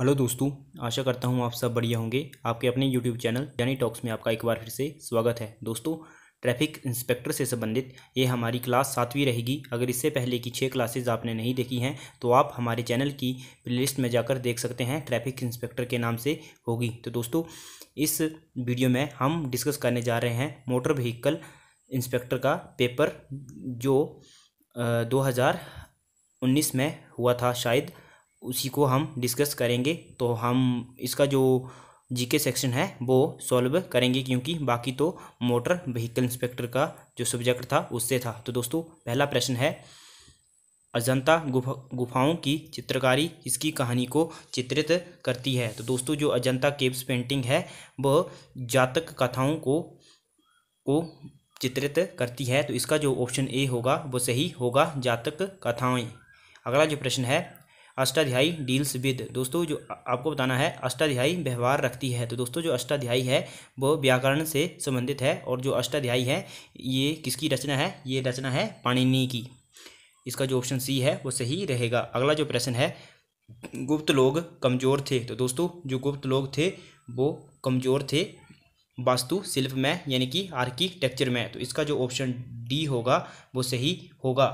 hello दोस्तों आशा करता हूँ आप सब बढ़िया होंगे आपके अपने यूट्यूब चैनल यानी टॉक्स में आपका एक बार फिर से स्वागत है दोस्तों ट्रैफिक इंस्पेक्टर से संबंधित ये हमारी क्लास सातवीं रहेगी अगर इससे पहले की छः क्लासेज आपने नहीं देखी हैं तो आप हमारे चैनल की प्लेलिस्ट में जाकर देख सकते हैं ट्रैफिक इंस्पेक्टर के नाम से होगी तो दोस्तों इस वीडियो में हम डिस्कस करने जा रहे हैं मोटर व्हीकल इंस्पेक्टर का पेपर जो दो में हुआ था शायद उसी को हम डिस्कस करेंगे तो हम इसका जो जीके सेक्शन है वो सॉल्व करेंगे क्योंकि बाकी तो मोटर व्हीकल इंस्पेक्टर का जो सब्जेक्ट था उससे था तो दोस्तों पहला प्रश्न है अजंता गुफा गुफाओं की चित्रकारी इसकी कहानी को चित्रित करती है तो दोस्तों जो अजंता केव्स पेंटिंग है वह जातक कथाओं को को चित्रित करती है तो इसका जो ऑप्शन ए होगा वो सही होगा जातक कथाएं अगला जो प्रश्न है अष्टाध्यायी डील्स विद दोस्तों जो आपको बताना है अष्टाध्यायी व्यवहार रखती है तो दोस्तों जो अष्टाध्यायी है वो व्याकरण से संबंधित है और जो अष्टाध्यायी है ये किसकी रचना है ये रचना है पाणिनि की इसका जो ऑप्शन सी है वो सही रहेगा अगला जो प्रश्न है गुप्त लोग कमज़ोर थे तो दोस्तों जो गुप्त लोग थे वो कमज़ोर थे वास्तु शिल्प में यानी कि आर्किटेक्चर में तो इसका जो ऑप्शन डी होगा वो सही होगा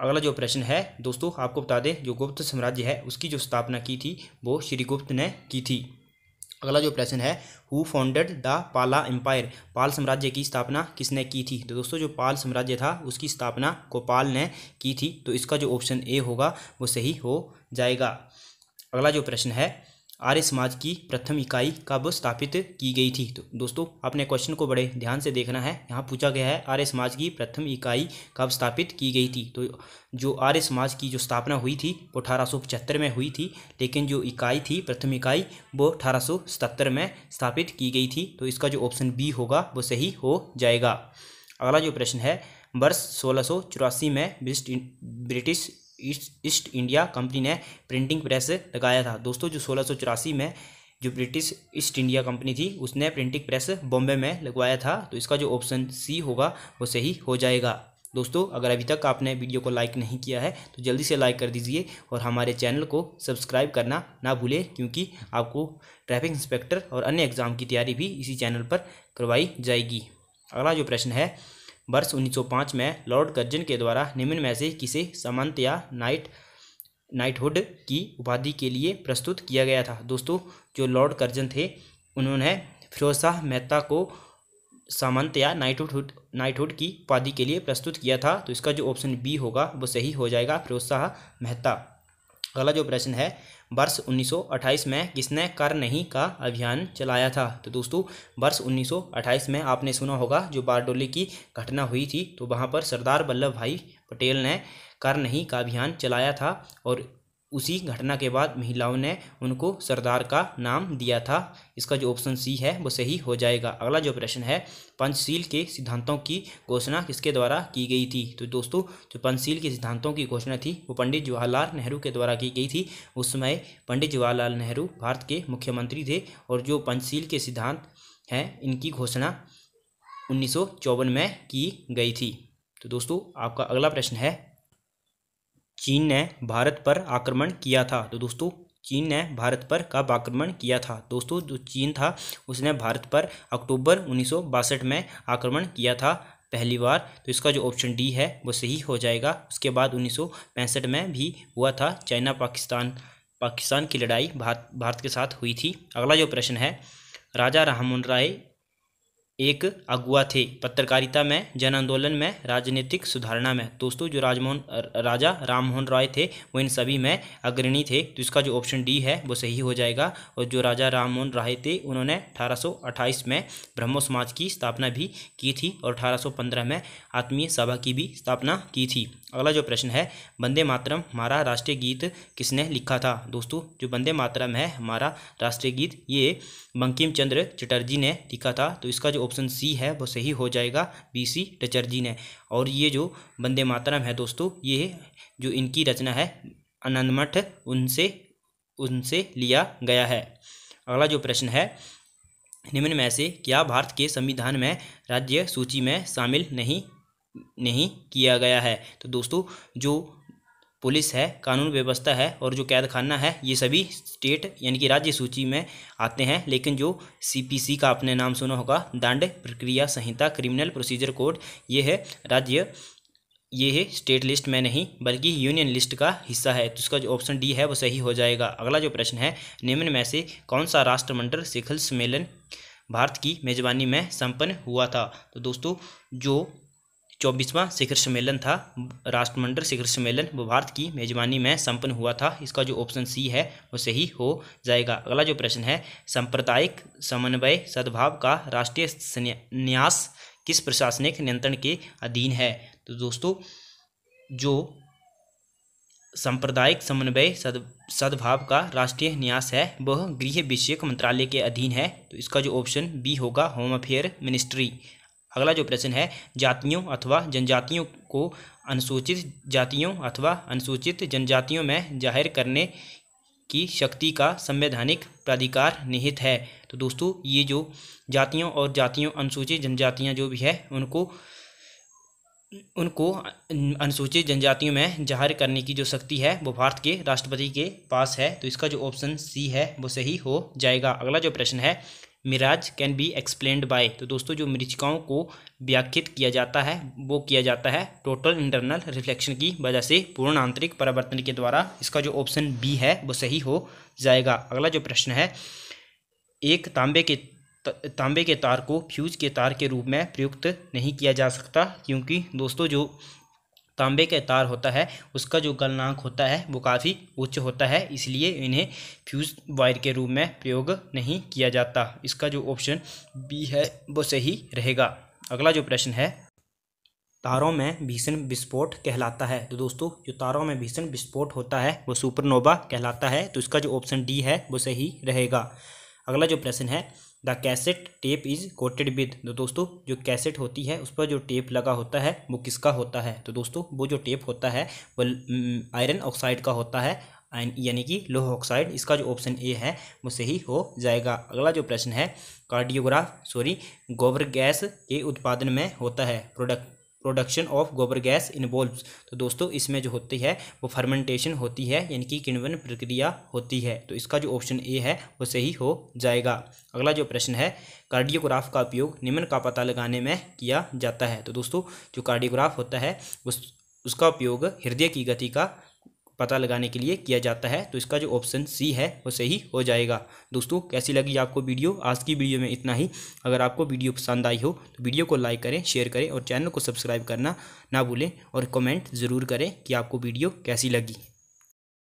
अगला जो प्रश्न है दोस्तों आपको बता दें जो गुप्त साम्राज्य है उसकी जो स्थापना की थी वो श्रीगुप्त ने की थी अगला जो प्रश्न है who founded the Pala empire Pal साम्राज्य की स्थापना किसने की थी तो दोस्तों जो पाल साम्राज्य था उसकी स्थापना गोपाल ने की थी तो इसका जो ऑप्शन ए होगा वो सही हो जाएगा अगला जो प्रश्न है आर्य समाज की प्रथम इकाई कब स्थापित की गई थी तो दोस्तों आपने क्वेश्चन को बड़े ध्यान से देखना है यहाँ पूछा गया है आर्य समाज की प्रथम इकाई कब स्थापित की गई थी तो जो आर्य समाज की जो स्थापना हुई थी वो अठारह में हुई थी लेकिन जो इकाई थी प्रथम इकाई वो अठारह में स्थापित की गई थी तो इसका जो ऑप्शन बी होगा वो सही हो जाएगा अगला जो प्रश्न है वर्ष सोलह में ब्रिटिश ईस्ट इंडिया कंपनी ने प्रिंटिंग प्रेस लगाया था दोस्तों जो सोलह में जो ब्रिटिश ईस्ट इंडिया कंपनी थी उसने प्रिंटिंग प्रेस बॉम्बे में लगवाया था तो इसका जो ऑप्शन सी होगा वो सही हो जाएगा दोस्तों अगर अभी तक आपने वीडियो को लाइक नहीं किया है तो जल्दी से लाइक कर दीजिए और हमारे चैनल को सब्सक्राइब करना ना भूलें क्योंकि आपको ट्रैफिक इंस्पेक्टर और अन्य एग्ज़ाम की तैयारी भी इसी चैनल पर करवाई जाएगी अगला जो प्रश्न है वर्ष 1905 में लॉर्ड कर्जन के द्वारा निम्न में से किसे समंत या नाइट नाइटहुड की उपाधि के लिए प्रस्तुत किया गया था दोस्तों जो लॉर्ड कर्जन थे उन्होंने फिरोज शाह मेहता को सामंत या नाइटहुड नाइटहुड की उपाधि के लिए प्रस्तुत किया था तो इसका जो ऑप्शन बी होगा वो सही हो जाएगा फिरोज शाह मेहता अगला जो प्रश्न है वर्ष 1928 में किसने कर नहीं का अभियान चलाया था तो दोस्तों वर्ष 1928 में आपने सुना होगा जो बारडोली की घटना हुई थी तो वहाँ पर सरदार वल्लभ भाई पटेल ने कर नहीं का अभियान चलाया था और उसी घटना के बाद महिलाओं ने उनको सरदार का नाम दिया था इसका जो ऑप्शन सी है वो सही हो जाएगा अगला जो प्रश्न है पंचशील के सिद्धांतों की घोषणा किसके द्वारा की गई थी तो दोस्तों जो पंचशील के सिद्धांतों की घोषणा थी वो पंडित जवाहरलाल नेहरू के द्वारा की गई थी उस समय पंडित जवाहरलाल नेहरू भारत के मुख्यमंत्री थे और जो पंचशील के सिद्धांत हैं इनकी घोषणा उन्नीस में की गई थी तो दोस्तों आपका अगला प्रश्न है चीन ने भारत पर आक्रमण किया था तो दोस्तों चीन ने भारत पर कब आक्रमण किया था दोस्तों जो चीन था उसने भारत पर अक्टूबर उन्नीस में आक्रमण किया था पहली बार तो इसका जो ऑप्शन डी है वो सही हो जाएगा उसके बाद उन्नीस में भी हुआ था चाइना पाकिस्तान पाकिस्तान की लड़ाई भारत भारत के साथ हुई थी अगला जो प्रश्न है राजा राममोहन राय एक अगुआ थे पत्रकारिता में जन आंदोलन में राजनीतिक सुधारणा में दोस्तों जो राजमोहन राजा राममोहन रॉय थे वो इन सभी में अग्रणी थे तो इसका जो ऑप्शन डी है वो सही हो जाएगा और जो राजा राममोहन राय थे उन्होंने 1828 में ब्रह्मो समाज की स्थापना भी की थी और 1815 में आत्मीय सभा की भी स्थापना की थी अगला जो प्रश्न है वंदे मातरम हमारा राष्ट्रीय गीत किसने लिखा था दोस्तों जो वंदे मातरम है हमारा राष्ट्रीय गीत ये बंकिम चंद्र चटर्जी ने लिखा था तो इसका जो ऑप्शन सी है वो सही हो जाएगा बी सी टचर्जी ने और ये जो वंदे मातरम है दोस्तों ये जो इनकी रचना है आनंदमठ उनसे उनसे लिया गया है अगला जो प्रश्न है निम्न में से क्या भारत के संविधान में राज्य सूची में शामिल नहीं नहीं किया गया है तो दोस्तों जो पुलिस है कानून व्यवस्था है और जो कैद खाना है ये सभी स्टेट यानी कि राज्य सूची में आते हैं लेकिन जो सीपीसी का आपने नाम सुना होगा दंड प्रक्रिया संहिता क्रिमिनल प्रोसीजर कोड ये है राज्य ये है स्टेट लिस्ट में नहीं बल्कि यूनियन लिस्ट का हिस्सा है तो उसका जो ऑप्शन डी है वो सही हो जाएगा अगला जो प्रश्न है निम्न में से कौन सा राष्ट्रमंडल शिखर सम्मेलन भारत की मेजबानी में संपन्न हुआ था तो दोस्तों जो चौबीसवां शिखर सम्मेलन था राष्ट्रमंडल शिखर सम्मेलन वो भारत की मेजबानी में संपन्न हुआ था इसका जो ऑप्शन सी है वो सही हो जाएगा अगला जो प्रश्न है सांप्रदायिक समन्वय सद्भाव का राष्ट्रीय न्यास किस प्रशासनिक नियंत्रण के अधीन है तो दोस्तों जो सांप्रदायिक समन्वय सद सद्भाव का राष्ट्रीय न्यास है वह गृह विषयक मंत्रालय के अधीन है तो इसका जो ऑप्शन बी होगा होम अफेयर मिनिस्ट्री अगला जो प्रश्न है जातियों अथवा जनजातियों को अनुसूचित जातियों अथवा अनुसूचित जनजातियों में जाहिर करने की शक्ति का संवैधानिक प्राधिकार निहित है तो दोस्तों ये जो जातियों और जातियों अनुसूचित जनजातियाँ जो भी है उनको उनको अनुसूचित जनजातियों में जाहिर करने की जो शक्ति है वो भारत के राष्ट्रपति के पास है तो इसका जो ऑप्शन सी है वो सही हो जाएगा अगला जो प्रश्न है mirage can be explained by तो दोस्तों जो मिर्चिकाओं को व्याख्यित किया जाता है वो किया जाता है टोटल इंटरनल रिफ्लेक्शन की वजह से पूर्ण आंतरिक परिवर्तन के द्वारा इसका जो ऑप्शन बी है वो सही हो जाएगा अगला जो प्रश्न है एक तांबे के तांबे के तार को फ्यूज के तार के रूप में प्रयुक्त नहीं किया जा सकता क्योंकि दोस्तों जो तांबे का तार होता है उसका जो गलनांक होता है वो काफ़ी उच्च होता है इसलिए इन्हें फ्यूज़ वायर के रूप में प्रयोग नहीं किया जाता इसका जो ऑप्शन बी है वो सही रहेगा अगला जो प्रश्न है तारों में भीषण विस्फोट कहलाता है तो दोस्तों जो तारों में भीषण विस्फोट होता है वो सुपरनोवा कहलाता है तो इसका जो ऑप्शन डी है वो सही रहेगा अगला जो प्रश्न है the cassette tape is coated with तो दोस्तों जो कैसेट होती है उस पर जो टेप लगा होता है वो किसका होता है तो दोस्तों वो जो टेप होता है वो आयरन ऑक्साइड का होता है यानी कि लोह ऑक्साइड इसका जो ऑप्शन ए है वो सही हो जाएगा अगला जो प्रश्न है कार्डियोग्राफ सॉरी गोबर गैस के उत्पादन में होता है product production of gobar gas involve तो दोस्तों इसमें जो होती है वो फर्मेंटेशन होती है यानी कि किण्वन प्रक्रिया होती है तो इसका जो ऑप्शन ए है वो सही हो जाएगा अगला जो प्रश्न है कार्डियोग्राफ का उपयोग निम्न का पता लगाने में किया जाता है तो दोस्तों जो कार्डियोग्राफ होता है उस उसका उपयोग हृदय की गति का पता लगाने के लिए किया जाता है तो इसका जो ऑप्शन सी है वो सही हो जाएगा दोस्तों कैसी लगी आपको वीडियो आज की वीडियो में इतना ही अगर आपको वीडियो पसंद आई हो तो वीडियो को लाइक करें शेयर करें और चैनल को सब्सक्राइब करना ना भूलें और कमेंट ज़रूर करें कि आपको वीडियो कैसी लगी